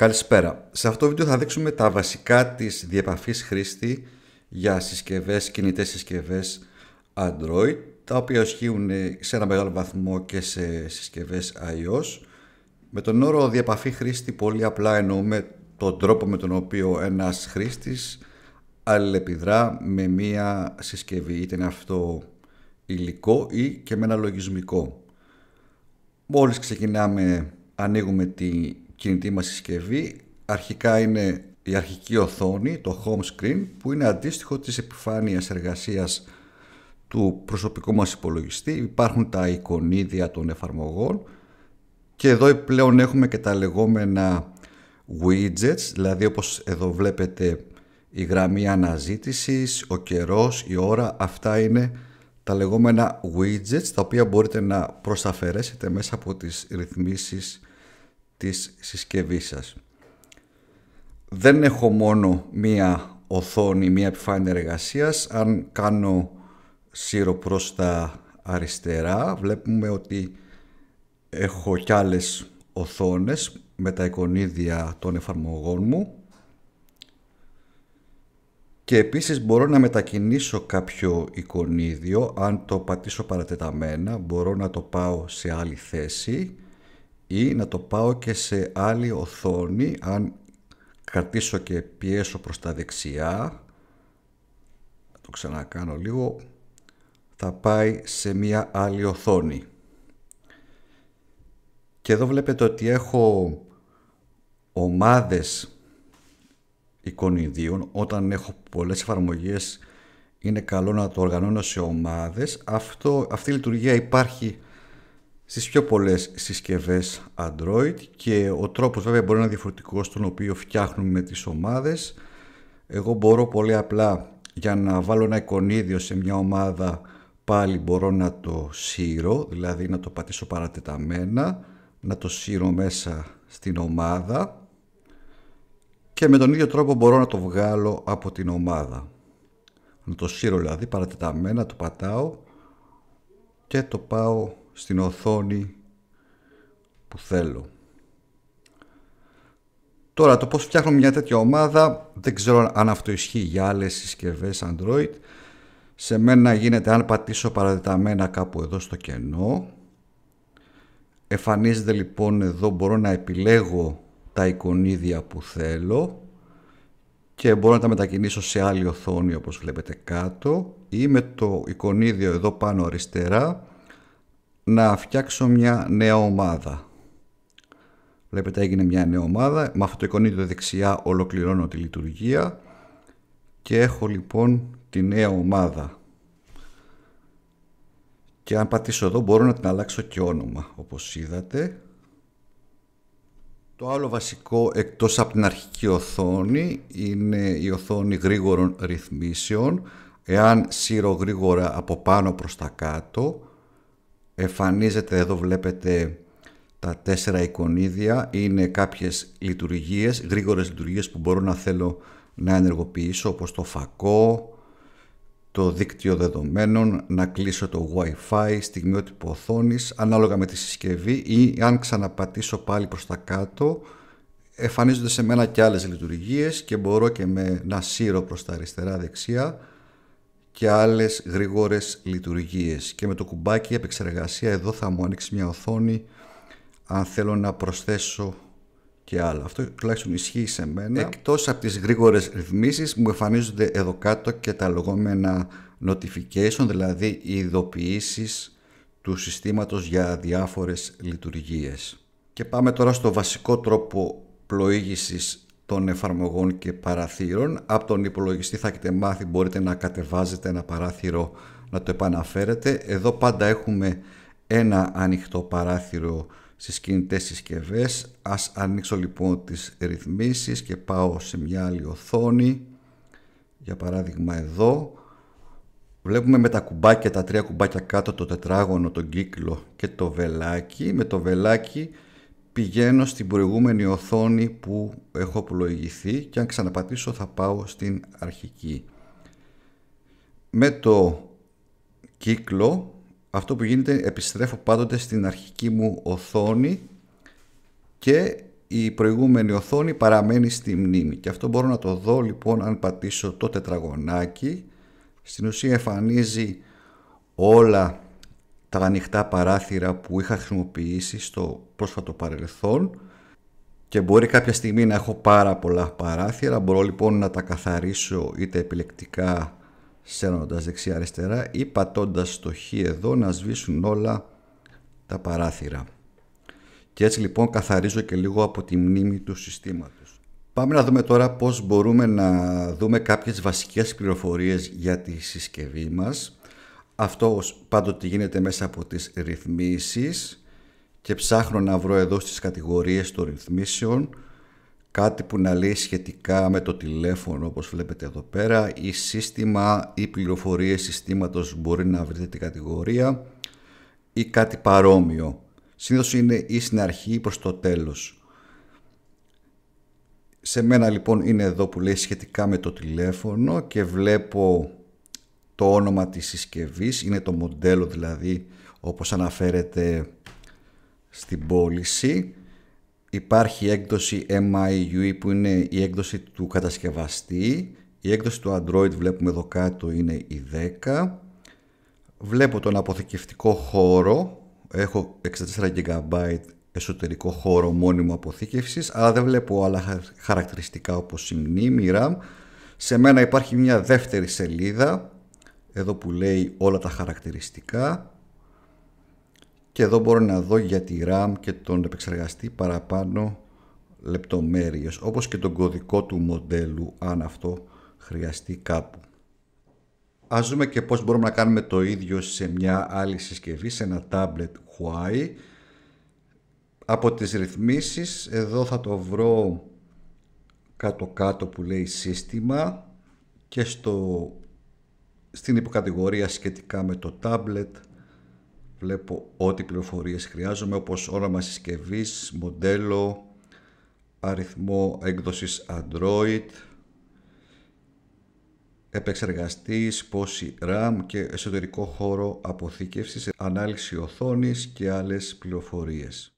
Καλησπέρα. Σε αυτό το βίντεο θα δείξουμε τα βασικά της διεπαφής χρήστη για συσκευές, κινητές συσκευές Android, τα οποία ισχύουν σε ένα μεγάλο βαθμό και σε συσκευές iOS. Με τον όρο διεπαφή χρήστη πολύ απλά εννοούμε τον τρόπο με τον οποίο ένας χρήστης αλληλεπιδρά με μία συσκευή, είτε είναι αυτό υλικό ή και με ένα λογισμικό. Μόλις ξεκινάμε ανοίγουμε τη κινητή μας συσκευή αρχικά είναι η αρχική οθόνη, το home screen, που είναι αντίστοιχο της επιφάνειας εργασίας του προσωπικού μας υπολογιστή. Υπάρχουν τα εικονίδια των εφαρμογών και εδώ πλέον έχουμε και τα λεγόμενα widgets, δηλαδή όπως εδώ βλέπετε η γραμμή αναζήτησης, ο καιρός, η ώρα, αυτά είναι τα λεγόμενα widgets τα οποία μπορείτε να προσαφαιρέσετε μέσα από τις ρυθμίσεις της συσκευής σας. Δεν έχω μόνο μία οθόνη, μία επιφάνεια εργασίας. Αν κάνω σύρο προς τα αριστερά βλέπουμε ότι έχω κι άλλες οθόνες με τα εικονίδια των εφαρμογών μου και επίσης μπορώ να μετακινήσω κάποιο εικονίδιο αν το πατήσω παρατεταμένα μπορώ να το πάω σε άλλη θέση ή να το πάω και σε άλλη οθόνη αν κρατήσω και πιέσω προς τα δεξιά το ξανακάνω λίγο θα πάει σε μία άλλη οθόνη και εδώ βλέπετε ότι έχω ομάδες εικονιδίων όταν έχω πολλές εφαρμογές είναι καλό να το οργανώνω σε ομάδες Αυτό, αυτή η λειτουργία υπάρχει στις πιο πολλές συσκευές Android και ο τρόπος βέβαια μπορεί να είναι διαφορετικός στον οποίο φτιάχνουμε τις ομάδες. Εγώ μπορώ πολύ απλά για να βάλω ένα εικονίδιο σε μια ομάδα πάλι μπορώ να το σύρω, δηλαδή να το πατήσω παρατεταμένα, να το σύρω μέσα στην ομάδα και με τον ίδιο τρόπο μπορώ να το βγάλω από την ομάδα. Να το σύρω δηλαδή παρατεταμένα, το πατάω και το πάω στην οθόνη που θέλω. Τώρα το πώς φτιάχνω μια τέτοια ομάδα δεν ξέρω αν αυτό ισχύει για άλλες συσκευές Android. Σε μένα γίνεται αν πατήσω παραδεταμένα κάπου εδώ στο κενό. εφανίζεται λοιπόν εδώ μπορώ να επιλέγω τα εικονίδια που θέλω και μπορώ να τα μετακινήσω σε άλλη οθόνη όπως βλέπετε κάτω ή με το εικονίδιο εδώ πάνω αριστερά να φτιάξω μια νέα ομάδα. Βλέπετε έγινε μια νέα ομάδα. Με αυτό το εικονίδιο δεξιά ολοκληρώνω τη λειτουργία και έχω λοιπόν τη νέα ομάδα. Και αν πατήσω εδώ μπορώ να την αλλάξω και όνομα όπως είδατε. Το άλλο βασικό εκτός από την αρχική οθόνη είναι η οθόνη γρήγορων ρυθμίσεων. Εάν σύρω γρήγορα από πάνω προς τα κάτω Εφανίζεται εδώ βλέπετε τα τέσσερα εικονίδια είναι κάποιες λειτουργίες, γρήγορες λειτουργίες που μπορώ να θέλω να ενεργοποιήσω όπως το φακό, το δίκτυο δεδομένων, να κλείσω το Wi-Fi, στιγμιότυπο οθόνης, ανάλογα με τη συσκευή ή αν ξαναπατήσω πάλι προς τα κάτω εμφανίζονται σε μένα και άλλες λειτουργίες και μπορώ και με να σύρω προς τα αριστερά δεξιά και άλλες γρήγορες λειτουργίες. Και με το κουμπάκι επεξεργασία εδώ θα μου ανοίξει μια οθόνη αν θέλω να προσθέσω και άλλα. Αυτό τουλάχιστον ισχύει σε μένα. Εκτός από τις γρήγορες ρυθμίσεις μου εμφανίζονται εδώ κάτω και τα λεγόμενα notification, δηλαδή οι ειδοποιήσεις του συστήματος για διάφορες λειτουργίες. Και πάμε τώρα στο βασικό τρόπο πλοήγησης των εφαρμογών και παραθύρων. Από τον υπολογιστή θα έχετε μάθει, μπορείτε να κατεβάζετε ένα παράθυρο, να το επαναφέρετε. Εδώ πάντα έχουμε ένα ανοιχτό παράθυρο στις κινητές συσκευές. Ας ανοίξω λοιπόν τις ρυθμίσεις και πάω σε μια άλλη οθόνη. Για παράδειγμα εδώ. Βλέπουμε με τα κουμπάκια, τα τρία κουμπάκια κάτω, το τετράγωνο, τον κύκλο και το βελάκι. Με το βελάκι πηγαίνω στην προηγούμενη οθόνη που έχω πλοηγηθεί και αν ξαναπατήσω θα πάω στην αρχική. Με το κύκλο αυτό που γίνεται επιστρέφω πάντοτε στην αρχική μου οθόνη και η προηγούμενη οθόνη παραμένει στη μνήμη και αυτό μπορώ να το δω λοιπόν αν πατήσω το τετραγωνάκι στην ουσία εμφανίζει όλα τα ανοιχτά παράθυρα που είχα χρησιμοποιήσει στο πρόσφατο παρελθόν και μπορεί κάποια στιγμή να έχω πάρα πολλά παράθυρα. Μπορώ λοιπόν να τα καθαρίσω είτε επιλεκτικά σέρνοντας δεξιά-αριστερά ή πατώντας το χ εδώ να σβήσουν όλα τα παράθυρα. Και έτσι λοιπόν καθαρίζω και λίγο από τη μνήμη του συστήματος. Πάμε να δούμε τώρα πώς μπορούμε να δούμε κάποιες βασικές πληροφορίες για τη συσκευή μας. Αυτό πάντοτε γίνεται μέσα από τις ρυθμίσεις και ψάχνω να βρω εδώ στις κατηγορίες των ρυθμίσεων κάτι που να λέει σχετικά με το τηλέφωνο όπως βλέπετε εδώ πέρα ή σύστημα ή πληροφορίες συστήματος μπορεί να βρείτε την κατηγορία ή κάτι παρόμοιο. Συνήθως είναι ή στην αρχή ή προς το τέλος. Σε μένα λοιπόν είναι εδώ που λέει σχετικά με το τηλέφωνο και βλέπω το όνομα της συσκευής, είναι το μοντέλο δηλαδή όπως αναφέρεται στην πώληση. Υπάρχει η έκδοση MIUI e που είναι η έκδοση του κατασκευαστή. Η έκδοση του Android βλέπουμε εδώ κάτω είναι η 10. Βλέπω τον αποθηκευτικό χώρο. Έχω 64 GB εσωτερικό χώρο μόνιμου αποθήκευσης, αλλά δεν βλέπω άλλα χαρακτηριστικά όπως η μνήμη, RAM. Σε μένα υπάρχει μια δεύτερη σελίδα εδώ που λέει όλα τα χαρακτηριστικά και εδώ μπορώ να δω για τη RAM και τον επεξεργαστή παραπάνω λεπτομέρειες όπως και τον κωδικό του μοντέλου αν αυτό χρειαστεί κάπου. Ας δούμε και πώς μπορούμε να κάνουμε το ίδιο σε μια άλλη συσκευή, σε ένα tablet Huawei. Από τις ρυθμίσεις, εδώ θα το βρω κάτω-κάτω που λέει σύστημα και στο στην υποκατηγορία σχετικά με το tablet βλέπω ό,τι πληροφορίες χρειάζομαι όπως όνομα συσκευής, μοντέλο, αριθμό έκδοσης Android, επεξεργαστής, πόση RAM και εσωτερικό χώρο αποθήκευσης, ανάλυση οθόνης και άλλες πληροφορίες.